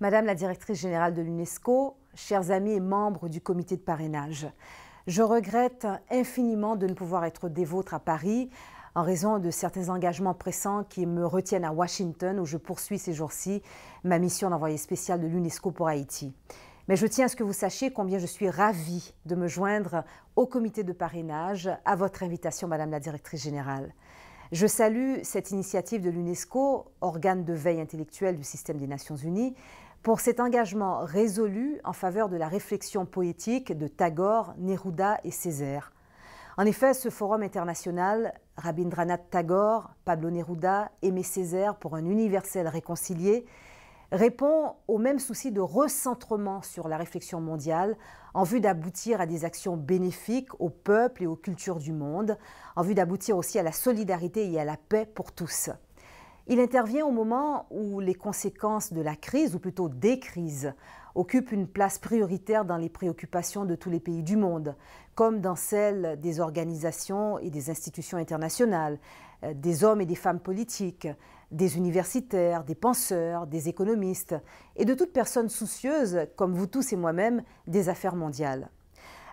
Madame la directrice générale de l'UNESCO, chers amis et membres du comité de parrainage, je regrette infiniment de ne pouvoir être des vôtres à Paris en raison de certains engagements pressants qui me retiennent à Washington où je poursuis ces jours-ci ma mission d'envoyé spécial de l'UNESCO pour Haïti. Mais je tiens à ce que vous sachiez combien je suis ravie de me joindre au comité de parrainage à votre invitation, Madame la Directrice Générale. Je salue cette initiative de l'UNESCO, organe de veille intellectuelle du système des Nations Unies, pour cet engagement résolu en faveur de la réflexion poétique de Tagore, Neruda et Césaire. En effet, ce forum international, Rabindranath Tagore, Pablo Neruda, Aimé Césaire pour un universel réconcilié, répond au même souci de recentrement sur la réflexion mondiale en vue d'aboutir à des actions bénéfiques aux peuples et aux cultures du monde, en vue d'aboutir aussi à la solidarité et à la paix pour tous. Il intervient au moment où les conséquences de la crise, ou plutôt des crises, occupent une place prioritaire dans les préoccupations de tous les pays du monde, comme dans celles des organisations et des institutions internationales, euh, des hommes et des femmes politiques, des universitaires, des penseurs, des économistes, et de toute personne soucieuse, comme vous tous et moi-même, des affaires mondiales.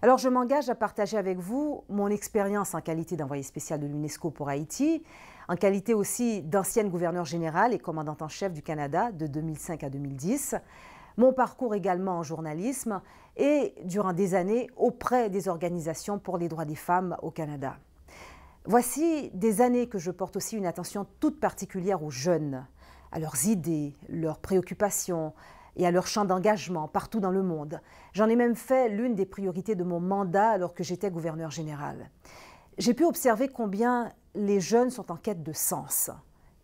Alors je m'engage à partager avec vous mon expérience en qualité d'envoyé spécial de l'UNESCO pour Haïti, en qualité aussi d'ancienne gouverneure générale et commandante en chef du Canada de 2005 à 2010. Mon parcours également en journalisme et durant des années auprès des organisations pour les droits des femmes au Canada. Voici des années que je porte aussi une attention toute particulière aux jeunes, à leurs idées, leurs préoccupations, et à leur champ d'engagement partout dans le monde. J'en ai même fait l'une des priorités de mon mandat alors que j'étais gouverneure générale. J'ai pu observer combien les jeunes sont en quête de sens.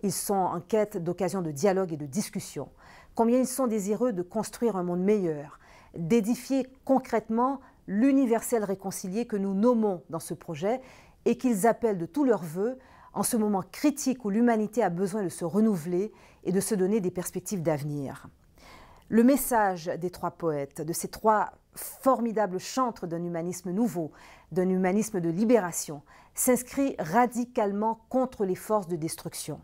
Ils sont en quête d'occasions de dialogue et de discussion. Combien ils sont désireux de construire un monde meilleur, d'édifier concrètement l'universel réconcilié que nous nommons dans ce projet et qu'ils appellent de tous leurs voeux en ce moment critique où l'humanité a besoin de se renouveler et de se donner des perspectives d'avenir. Le message des trois poètes, de ces trois formidable chantre d'un humanisme nouveau, d'un humanisme de libération, s'inscrit radicalement contre les forces de destruction.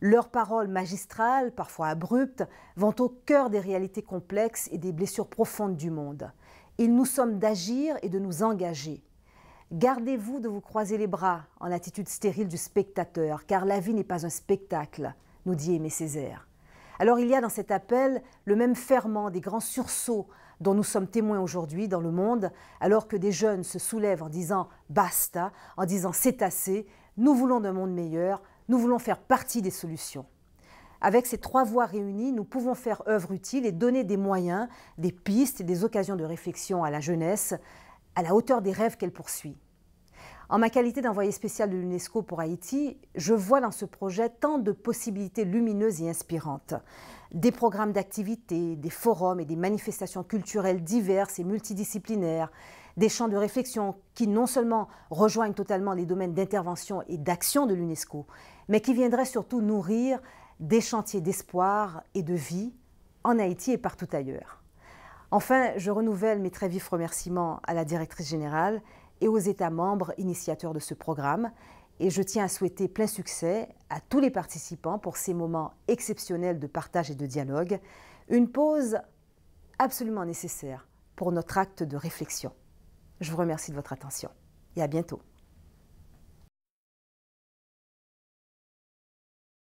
Leurs paroles magistrales, parfois abruptes, vont au cœur des réalités complexes et des blessures profondes du monde. Il nous somme d'agir et de nous engager. Gardez-vous de vous croiser les bras en l'attitude stérile du spectateur, car la vie n'est pas un spectacle, nous dit Aimé Césaire. Alors il y a dans cet appel le même ferment des grands sursauts dont nous sommes témoins aujourd'hui dans le monde, alors que des jeunes se soulèvent en disant basta, en disant c'est assez, nous voulons un monde meilleur, nous voulons faire partie des solutions. Avec ces trois voix réunies, nous pouvons faire œuvre utile et donner des moyens, des pistes et des occasions de réflexion à la jeunesse, à la hauteur des rêves qu'elle poursuit. En ma qualité d'envoyé spécial de l'UNESCO pour Haïti, je vois dans ce projet tant de possibilités lumineuses et inspirantes. Des programmes d'activités, des forums et des manifestations culturelles diverses et multidisciplinaires, des champs de réflexion qui non seulement rejoignent totalement les domaines d'intervention et d'action de l'UNESCO, mais qui viendraient surtout nourrir des chantiers d'espoir et de vie en Haïti et partout ailleurs. Enfin, je renouvelle mes très vifs remerciements à la directrice générale et aux États membres initiateurs de ce programme. Et je tiens à souhaiter plein succès à tous les participants pour ces moments exceptionnels de partage et de dialogue. Une pause absolument nécessaire pour notre acte de réflexion. Je vous remercie de votre attention et à bientôt.